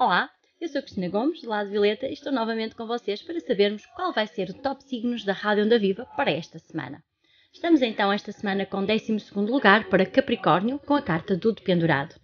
Olá, eu sou Cristina Gomes, do Lado Violeta, e estou novamente com vocês para sabermos qual vai ser o top signos da Rádio Onda Viva para esta semana. Estamos então esta semana com 12 lugar para Capricórnio, com a carta do Dependurado.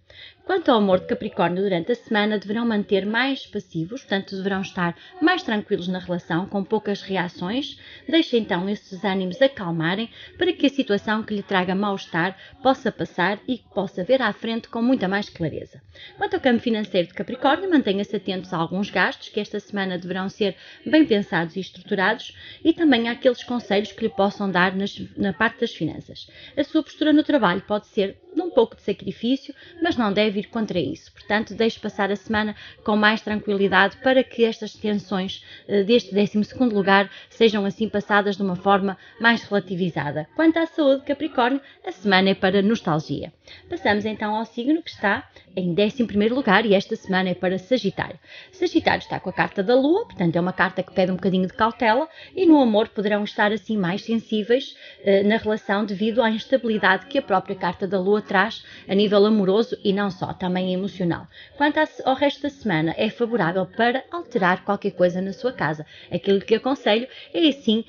Quanto ao amor de Capricórnio, durante a semana deverão manter mais passivos, portanto, deverão estar mais tranquilos na relação, com poucas reações. Deixe então esses ânimos acalmarem para que a situação que lhe traga mal-estar possa passar e possa ver à frente com muita mais clareza. Quanto ao campo financeiro de Capricórnio, mantenha-se atentos a alguns gastos que esta semana deverão ser bem pensados e estruturados e também àqueles conselhos que lhe possam dar nas, na parte das finanças. A sua postura no trabalho pode ser um pouco de sacrifício, mas não deve ir contra isso. Portanto, deixe passar a semana com mais tranquilidade para que estas tensões eh, deste 12 lugar sejam assim passadas de uma forma mais relativizada. Quanto à saúde Capricórnio, a semana é para nostalgia. Passamos então ao signo que está em 11 lugar e esta semana é para Sagitário. Sagitário está com a carta da Lua, portanto é uma carta que pede um bocadinho de cautela e no amor poderão estar assim mais sensíveis eh, na relação devido à instabilidade que a própria carta da Lua traz traz a nível amoroso e não só, também emocional. Quanto ao resto da semana, é favorável para alterar qualquer coisa na sua casa. Aquilo que aconselho é assim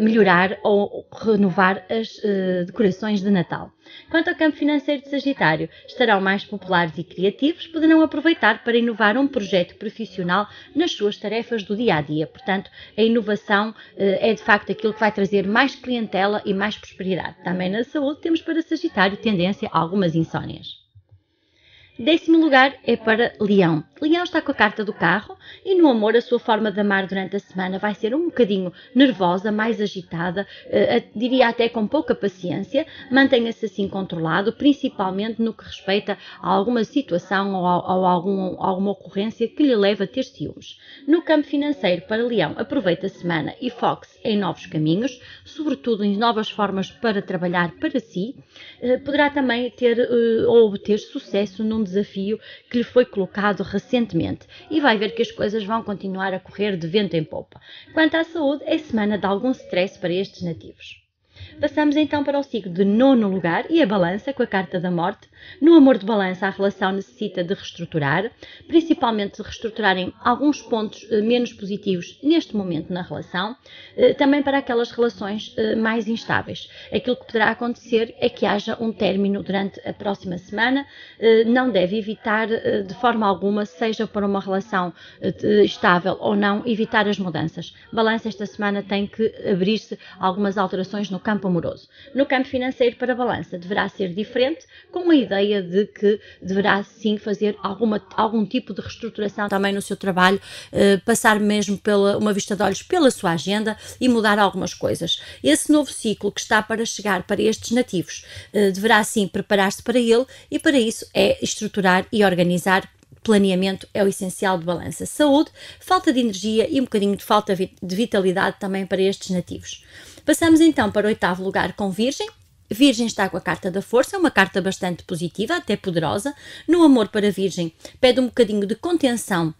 melhorar ou renovar as eh, decorações de Natal. Quanto ao campo financeiro de Sagitário, estarão mais populares e criativos, poderão aproveitar para inovar um projeto profissional nas suas tarefas do dia a dia. Portanto, a inovação eh, é de facto aquilo que vai trazer mais clientela e mais prosperidade. Também na saúde temos para Sagitário tendência algumas insónias. Décimo lugar é para Leão. Leão está com a carta do carro e no amor a sua forma de amar durante a semana vai ser um bocadinho nervosa, mais agitada, eh, diria até com pouca paciência. Mantenha-se assim controlado, principalmente no que respeita a alguma situação ou a, ou algum, alguma ocorrência que lhe leve a ter ciúmes. No campo financeiro, para Leão, aproveita a semana e foque-se em novos caminhos, sobretudo em novas formas para trabalhar para si. Eh, poderá também ter eh, ou obter sucesso num desafio que lhe foi colocado recentemente e vai ver que as coisas vão continuar a correr de vento em popa. Quanto à saúde, é semana de algum stress para estes nativos. Passamos então para o ciclo de nono lugar e a balança com a carta da morte. No amor de balança, a relação necessita de reestruturar, principalmente de reestruturarem alguns pontos eh, menos positivos neste momento na relação, eh, também para aquelas relações eh, mais instáveis. Aquilo que poderá acontecer é que haja um término durante a próxima semana, não deve evitar de forma alguma, seja para uma relação estável ou não, evitar as mudanças. Balança esta semana tem que abrir-se algumas alterações no campo campo amoroso. No campo financeiro, para a balança, deverá ser diferente, com a ideia de que deverá sim fazer alguma, algum tipo de reestruturação também no seu trabalho, eh, passar mesmo pela uma vista de olhos pela sua agenda e mudar algumas coisas. Esse novo ciclo que está para chegar para estes nativos eh, deverá sim preparar-se para ele e para isso é estruturar e organizar planeamento é o essencial de balança. Saúde, falta de energia e um bocadinho de falta de vitalidade também para estes nativos. Passamos então para o oitavo lugar com Virgem. Virgem está com a carta da força, é uma carta bastante positiva, até poderosa. No amor para Virgem, pede um bocadinho de contenção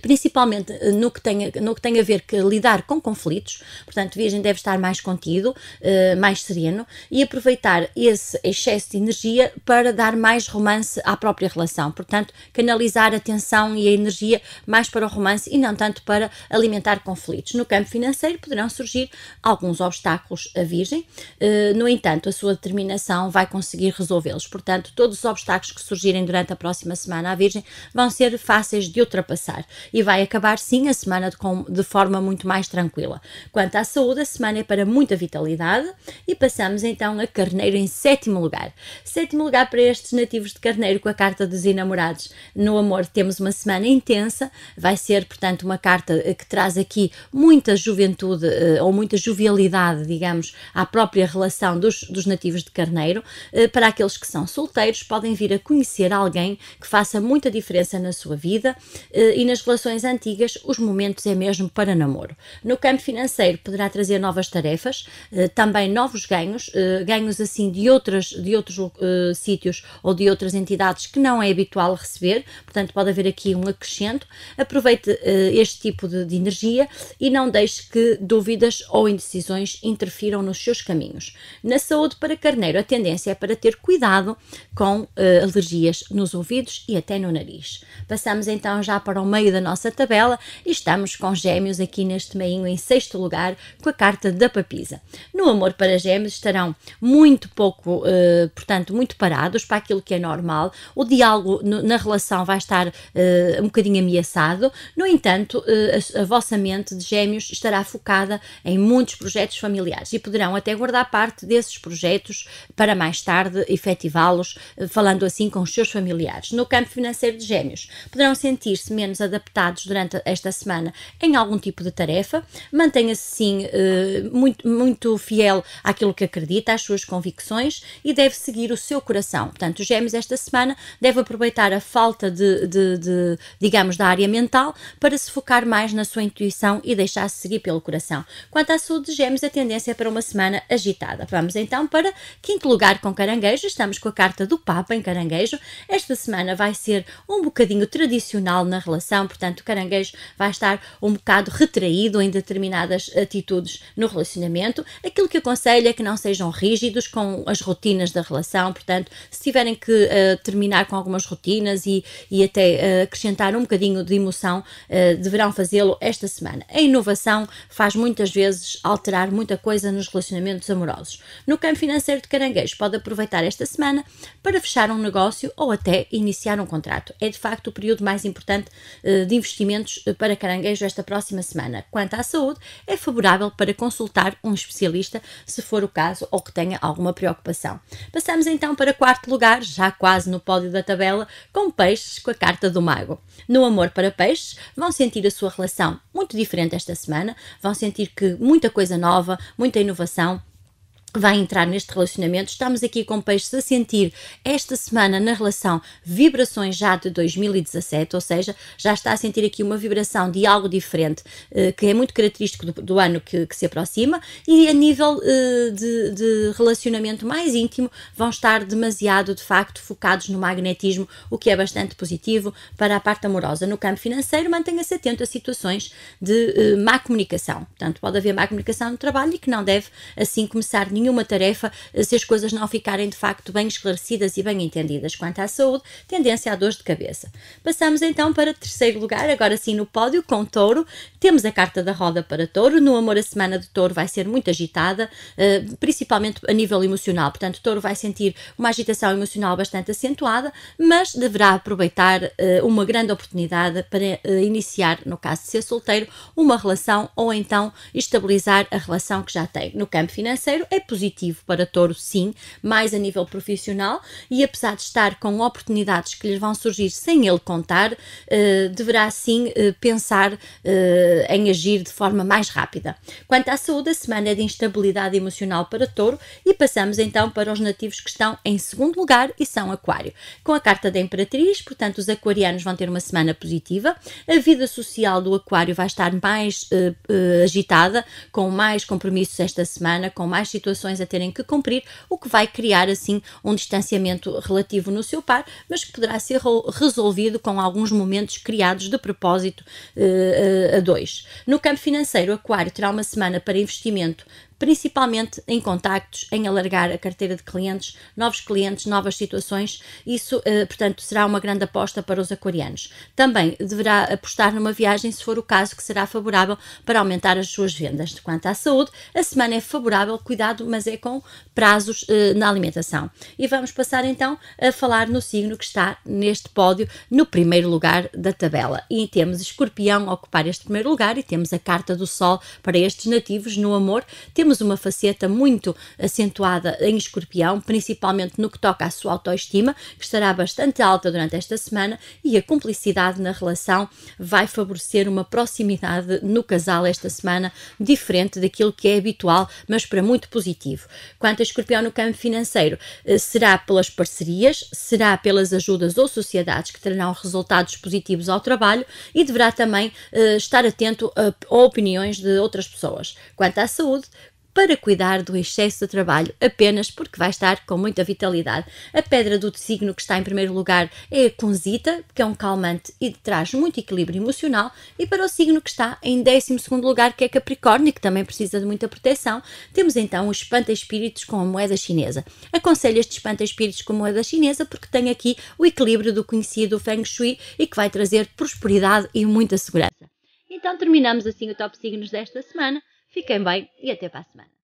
principalmente eh, no que, tem, no que tem a ver que lidar com conflitos, portanto, a virgem deve estar mais contido, eh, mais sereno e aproveitar esse excesso de energia para dar mais romance à própria relação, portanto, canalizar a atenção e a energia mais para o romance e não tanto para alimentar conflitos. No campo financeiro poderão surgir alguns obstáculos à virgem, eh, no entanto, a sua determinação vai conseguir resolvê-los, portanto, todos os obstáculos que surgirem durante a próxima semana à virgem vão ser fáceis de ultrapassar e vai acabar sim a semana de, com, de forma muito mais tranquila. Quanto à saúde, a semana é para muita vitalidade e passamos então a Carneiro em sétimo lugar. Sétimo lugar para estes nativos de Carneiro com a carta dos enamorados. No amor temos uma semana intensa, vai ser portanto uma carta eh, que traz aqui muita juventude eh, ou muita jovialidade, digamos, à própria relação dos, dos nativos de Carneiro. Eh, para aqueles que são solteiros, podem vir a conhecer alguém que faça muita diferença na sua vida e nas relações relações antigas, os momentos é mesmo para namoro. No campo financeiro, poderá trazer novas tarefas, eh, também novos ganhos, eh, ganhos assim de, outras, de outros uh, sítios ou de outras entidades que não é habitual receber, portanto, pode haver aqui um acrescento. Aproveite uh, este tipo de, de energia e não deixe que dúvidas ou indecisões interfiram nos seus caminhos. Na saúde para carneiro, a tendência é para ter cuidado com uh, alergias nos ouvidos e até no nariz. Passamos então já para o meio da nossa tabela e estamos com Gêmeos aqui neste meinho em sexto lugar com a carta da Papisa. No amor para Gêmeos estarão muito pouco, eh, portanto, muito parados para aquilo que é normal. O diálogo no, na relação vai estar eh, um bocadinho ameaçado. No entanto, eh, a, a vossa mente de Gêmeos estará focada em muitos projetos familiares e poderão até guardar parte desses projetos para mais tarde efetivá-los, falando assim com os seus familiares. No campo financeiro de Gêmeos, poderão sentir-se menos adaptados durante esta semana em algum tipo de tarefa, mantenha-se sim eh, muito, muito fiel àquilo que acredita, às suas convicções e deve seguir o seu coração. Portanto, os gêmeos esta semana deve aproveitar a falta de, de, de, digamos, da área mental para se focar mais na sua intuição e deixar-se seguir pelo coração. Quanto à saúde de gêmeos, a tendência é para uma semana agitada. Vamos então para quinto lugar com caranguejo. Estamos com a carta do Papa em caranguejo. Esta semana vai ser um bocadinho tradicional na relação, portanto, Portanto, o caranguejo vai estar um bocado retraído em determinadas atitudes no relacionamento. Aquilo que aconselho é que não sejam rígidos com as rotinas da relação. Portanto, se tiverem que uh, terminar com algumas rotinas e, e até uh, acrescentar um bocadinho de emoção, uh, deverão fazê-lo esta semana. A inovação faz muitas vezes alterar muita coisa nos relacionamentos amorosos. No campo financeiro de caranguejo, pode aproveitar esta semana para fechar um negócio ou até iniciar um contrato. É de facto o período mais importante de investimentos eh, para caranguejo esta próxima semana. Quanto à saúde, é favorável para consultar um especialista, se for o caso, ou que tenha alguma preocupação. Passamos então para quarto lugar, já quase no pódio da tabela, com peixes com a carta do mago. No amor para peixes, vão sentir a sua relação muito diferente esta semana, vão sentir que muita coisa nova, muita inovação, vai entrar neste relacionamento. Estamos aqui com peixes a sentir esta semana na relação vibrações já de 2017, ou seja, já está a sentir aqui uma vibração de algo diferente, eh, que é muito característico do, do ano que, que, se aproxima, e a nível eh, de, de, relacionamento mais íntimo, vão estar demasiado, de facto, focados no magnetismo, o que é bastante positivo para a parte amorosa. No campo financeiro, mantenha-se atento a situações de eh, má comunicação. Portanto, pode haver má comunicação no trabalho e que não deve assim começar nenhum nenhuma tarefa eh, se as coisas não ficarem de facto bem esclarecidas e bem entendidas quanto à saúde, tendência a dores de cabeça. Passamos então para terceiro lugar, agora sim no pódio, com touro. Temos a carta da roda para touro. No amor, a semana de touro vai ser muito agitada, eh, principalmente a nível emocional. Portanto, touro vai sentir uma agitação emocional bastante acentuada, mas deverá aproveitar eh, uma grande oportunidade para iniciar, no caso de ser solteiro, uma relação ou então estabilizar a relação que já tem. No campo financeiro, é positivo para Touro, sim, mais a nível profissional, e apesar de estar com oportunidades que lhe vão surgir sem ele contar, uh, deverá sim uh, pensar uh, em agir de forma mais rápida. Quanto à saúde, a semana é de instabilidade emocional para Touro e passamos então para os nativos que estão em segundo lugar e são Aquário. Com a carta da Imperatriz, portanto, os aquarianos vão ter uma semana positiva, a vida social do Aquário vai estar mais agitada, com mais compromissos esta semana, com mais situações obrigações a terem que cumprir, o que vai criar assim um distanciamento relativo no seu par, mas que poderá ser resolvido com alguns momentos criados de propósito uh, uh, a dois. No campo financeiro, Aquário terá uma semana para investimento principalmente em contactos, em alargar a carteira de clientes, novos clientes, novas situações. Isso, eh, portanto, será uma grande aposta para os aquarianos. Também deverá apostar numa viagem, se for o caso, que será favorável para aumentar as suas vendas. Quanto à saúde, a semana é favorável, cuidado, mas é com prazos eh, na alimentação. E vamos passar então a falar no signo que está neste pódio, no primeiro lugar da tabela. E temos Escorpião a ocupar este primeiro lugar e temos a carta do Sol para estes nativos no amor. Temos temos uma faceta muito acentuada em escorpião, principalmente no que toca à sua autoestima, que estará bastante alta durante esta semana e a cumplicidade na relação vai favorecer uma proximidade no casal esta semana, diferente daquilo que é habitual, mas para muito positivo. Quanto a escorpião no campo financeiro, eh, será pelas parcerias, será pelas ajudas ou sociedades que trarão resultados positivos ao trabalho e deverá também eh, estar atento a, a opiniões de outras pessoas. Quanto à saúde, para cuidar do excesso de trabalho, apenas porque vai estar com muita vitalidade. A pedra do signo que está em primeiro lugar é a Conzita, que é um calmante e traz muito equilíbrio emocional, e para o signo que está em 12 lugar, que é Capricórnio, que também precisa de muita proteção, temos então o espanta-espíritos com a moeda chinesa. Aconselho este espanta-espíritos com a moeda chinesa porque tem aqui o equilíbrio do conhecido Feng Shui e que vai trazer prosperidade e muita segurança. Então terminamos assim o top signos desta semana. Fiquem bem e até para a semana.